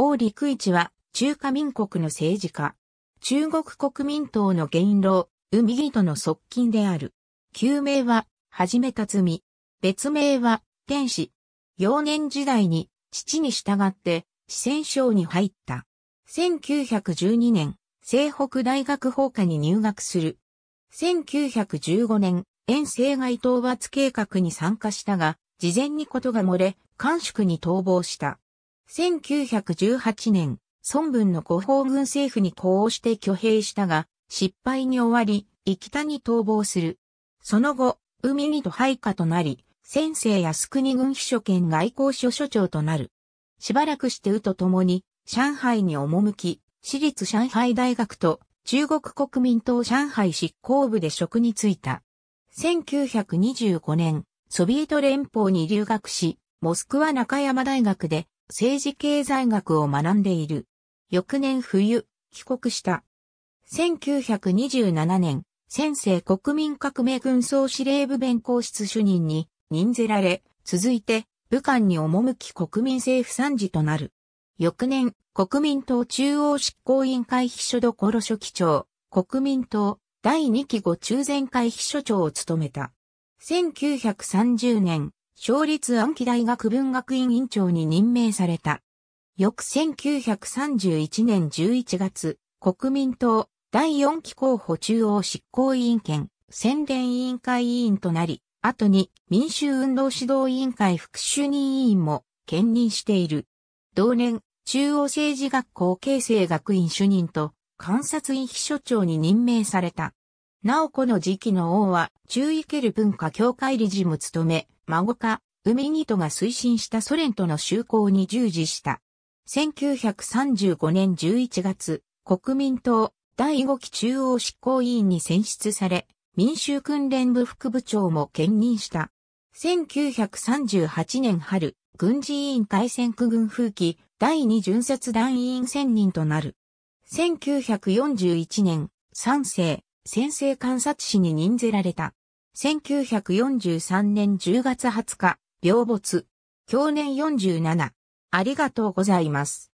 王陸一は中華民国の政治家。中国国民党の元老、海木との側近である。旧名は、はじめたつみ。別名は、天使。幼年時代に、父に従って、四川省に入った。1912年、西北大学法科に入学する。1915年、遠征外討伐計画に参加したが、事前にことが漏れ、官宿に逃亡した。1918年、孫文の古法軍政府に呼応して挙兵したが、失敗に終わり、生田に逃亡する。その後、海にと配下となり、先生靖国軍秘書兼外交所所長となる。しばらくしてうと共に、上海に赴き、私立上海大学と中国国民党上海執行部で職に就いた。1925年、ソビエト連邦に留学し、モスクワ中山大学で政治経済学を学んでいる。翌年冬、帰国した。1927年、先生国民革命軍総司令部弁公室主任に任ぜられ、続いて武漢に赴き国民政府参事となる。翌年、国民党中央執行委員会秘書所書記長、国民党第2期後中前会秘書長を務めた。1930年、勝立暗記大学文学院院長に任命された。翌1931年11月、国民党第4期候補中央執行委員兼宣伝委員会委員となり、後に民衆運動指導委員会副主任委員も兼任している。同年、中央政治学校形成学院主任と観察院秘書長に任命された。なおこの時期の王は、中イケル文化協会理事も務め、孫か、海ニトが推進したソ連との修好に従事した。1935年11月、国民党第5期中央執行委員に選出され、民衆訓練部副部長も兼任した。1938年春、軍事委員会戦区軍風紀第2巡察団委員選任となる。1941年、三世、先制観察士に任ぜられた。1943年10月20日、病没。去年47。ありがとうございます。